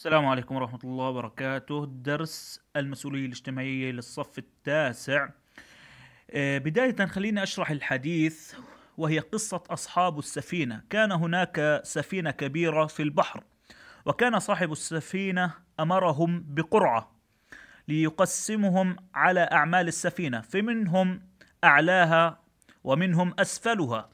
السلام عليكم ورحمة الله وبركاته درس المسؤولية الاجتماعية للصف التاسع آه، بداية خليني أشرح الحديث وهي قصة أصحاب السفينة كان هناك سفينة كبيرة في البحر وكان صاحب السفينة أمرهم بقرعة ليقسمهم على أعمال السفينة فمنهم أعلاها ومنهم أسفلها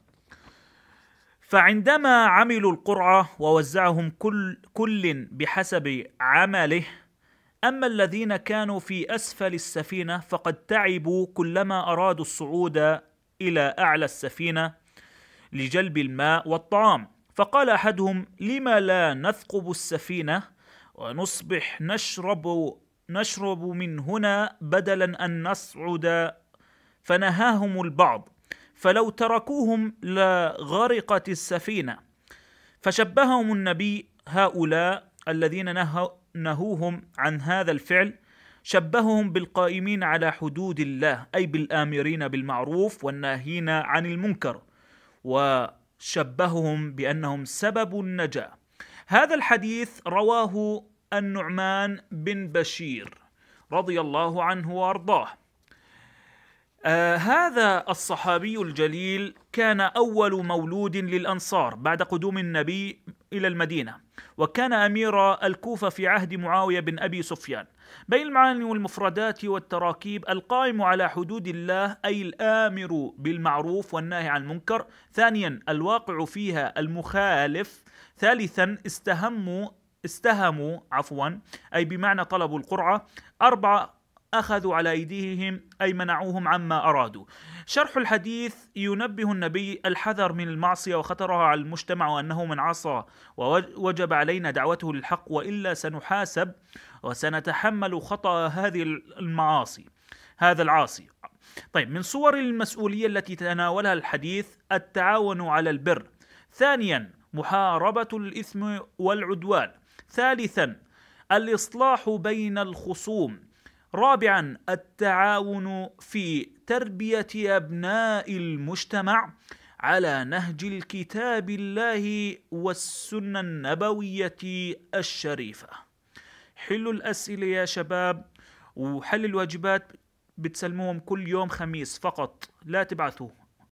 فعندما عملوا القرعة ووزعهم كل, كل بحسب عمله أما الذين كانوا في أسفل السفينة فقد تعبوا كلما أرادوا الصعود إلى أعلى السفينة لجلب الماء والطعام فقال أحدهم لما لا نثقب السفينة ونصبح نشرب نشرب من هنا بدلا أن نصعد فنهاهم البعض فلو تركوهم لغرقت السفينه فشبههم النبي هؤلاء الذين نهوا نهوهم عن هذا الفعل شبههم بالقائمين على حدود الله اي بالامرين بالمعروف والناهين عن المنكر وشبههم بانهم سبب النجاه هذا الحديث رواه النعمان بن بشير رضي الله عنه وارضاه آه هذا الصحابي الجليل كان اول مولود للانصار بعد قدوم النبي الى المدينه وكان امير الكوفه في عهد معاويه بن ابي سفيان بين المعاني والمفردات والتراكيب القائم على حدود الله اي الامر بالمعروف والناهي عن المنكر ثانيا الواقع فيها المخالف ثالثا استهموا استهموا عفوا اي بمعنى طلبوا القرعه أربعة اخذوا على ايديهم اي منعوهم عما ارادوا. شرح الحديث ينبه النبي الحذر من المعصيه وخطرها على المجتمع وانه من عصى ووجب علينا دعوته للحق والا سنحاسب وسنتحمل خطا هذه المعاصي هذا العاصي. طيب من صور المسؤوليه التي تناولها الحديث التعاون على البر. ثانيا محاربه الاثم والعدوان. ثالثا الاصلاح بين الخصوم رابعا التعاون في تربيه ابناء المجتمع على نهج الكتاب الله والسنه النبويه الشريفه حلوا الاسئله يا شباب وحل الواجبات بتسلموهم كل يوم خميس فقط لا تبعثوا